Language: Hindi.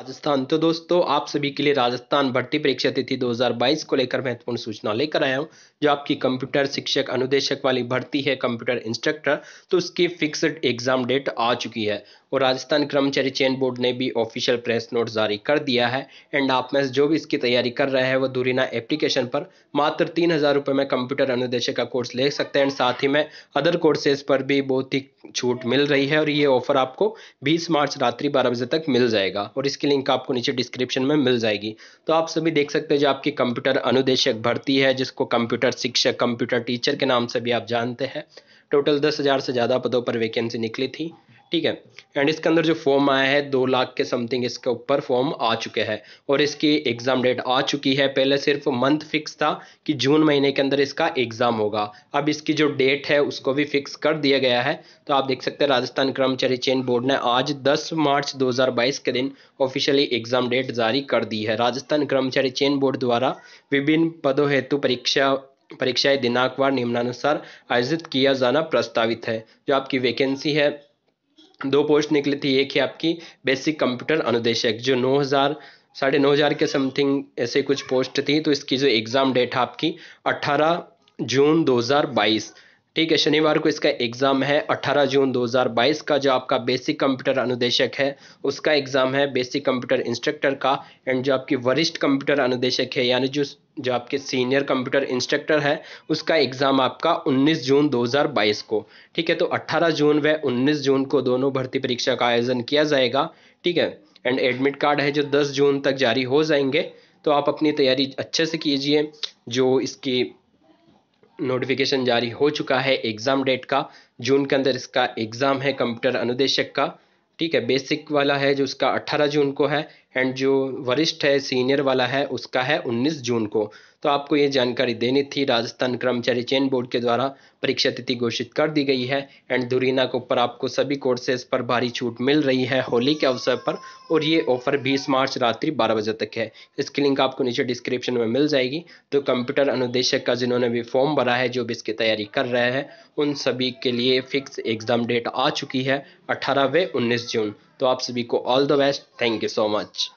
राजस्थान तो दोस्तों आप सभी के लिए राजस्थान भर्ती परीक्षा तिथि 2022 को लेकर महत्वपूर्ण सूचना लेकर आया हूं जो आपकी कंप्यूटर शिक्षक अनुदेशक वाली भर्ती है कंप्यूटर इंस्ट्रक्टर तो उसकी फिक्स्ड एग्जाम डेट आ चुकी है और राजस्थान कर्मचारी चयन बोर्ड ने भी ऑफिशियल प्रेस नोट जारी कर दिया है एंड आप में जो भी इसकी तैयारी कर रहे हैं वो दूरीना एप्लीकेशन पर मात्र तीन हज़ार रुपये में कंप्यूटर अनुदेशक का कोर्स ले सकते हैं एंड साथ ही में अदर कोर्सेज पर भी बहुत ही छूट मिल रही है और ये ऑफर आपको बीस मार्च रात्रि बारह बजे तक मिल जाएगा और इसके लिंक आपको नीचे डिस्क्रिप्शन में मिल जाएगी तो आप सभी देख सकते हैं जो आपकी कंप्यूटर अनुदेशक भर्ती है जिसको कंप्यूटर शिक्षक कंप्यूटर टीचर के नाम से भी आप जानते हैं टोटल दस हज़ार से ज़्यादा पदों पर वैकेंसी निकली थी ठीक है एंड इसके अंदर जो फॉर्म आया है दो लाख के समथिंग इसके ऊपर फॉर्म आ चुके हैं और इसकी एग्ज़ाम डेट आ चुकी है पहले सिर्फ मंथ फिक्स था कि जून महीने के अंदर इसका एग्ज़ाम होगा अब इसकी जो डेट है उसको भी फिक्स कर दिया गया है तो आप देख सकते हैं राजस्थान कर्मचारी चयन बोर्ड ने आज दस मार्च 2022 के दिन ऑफिशियली एग्ज़ाम डेट जारी कर दी है राजस्थान कर्मचारी चयन बोर्ड द्वारा विभिन्न पदों हेतु परीक्षा परीक्षाएं दिनांकवार निम्नानुसार आयोजित किया जाना प्रस्तावित है जो आपकी वैकेंसी है दो पोस्ट निकली थी एक है आपकी बेसिक कंप्यूटर अनुदेशक जो नौ हज़ार साढ़े नौ हज़ार के समथिंग ऐसे कुछ पोस्ट थी तो इसकी जो एग्ज़ाम डेट है आपकी अट्ठारह जून 2022 ठीक है शनिवार को इसका एग्ज़ाम है 18 जून 2022 का जो आपका बेसिक कंप्यूटर अनुदेशक है उसका एग्ज़ाम है बेसिक कंप्यूटर इंस्ट्रक्टर का एंड जो आपकी वरिष्ठ कंप्यूटर अनुदेशक है यानी जो जो आपके सीनियर कंप्यूटर इंस्ट्रक्टर है उसका एग्ज़ाम आपका 19 जून 2022 को ठीक है तो 18 जून व 19 जून को दोनों भर्ती परीक्षा का आयोजन किया जाएगा ठीक है एंड एडमिट कार्ड है जो दस जून तक जारी हो जाएंगे तो आप अपनी तैयारी अच्छे से कीजिए जो इसकी नोटिफिकेशन जारी हो चुका है एग्ज़ाम डेट का जून के अंदर इसका एग्ज़ाम है कंप्यूटर अनुदेशक का ठीक है बेसिक वाला है जो उसका 18 जून को है एंड जो वरिष्ठ है सीनियर वाला है उसका है 19 जून को तो आपको ये जानकारी देनी थी राजस्थान कर्मचारी चयन बोर्ड के द्वारा परीक्षा तिथि घोषित कर दी गई है एंड धुरीना के ऊपर आपको सभी कोर्सेज पर भारी छूट मिल रही है होली के अवसर पर और ये ऑफर 20 मार्च रात्रि 12 बजे तक है इसकी लिंक आपको नीचे डिस्क्रिप्शन में मिल जाएगी तो कंप्यूटर अनुदेशक का जिन्होंने भी फॉर्म भरा है जो भी इसकी तैयारी कर रहे हैं उन सभी के लिए फिक्स एग्ज़ाम डेट आ चुकी है अठारह व उन्नीस जून तो आप सभी को all the best thank you so much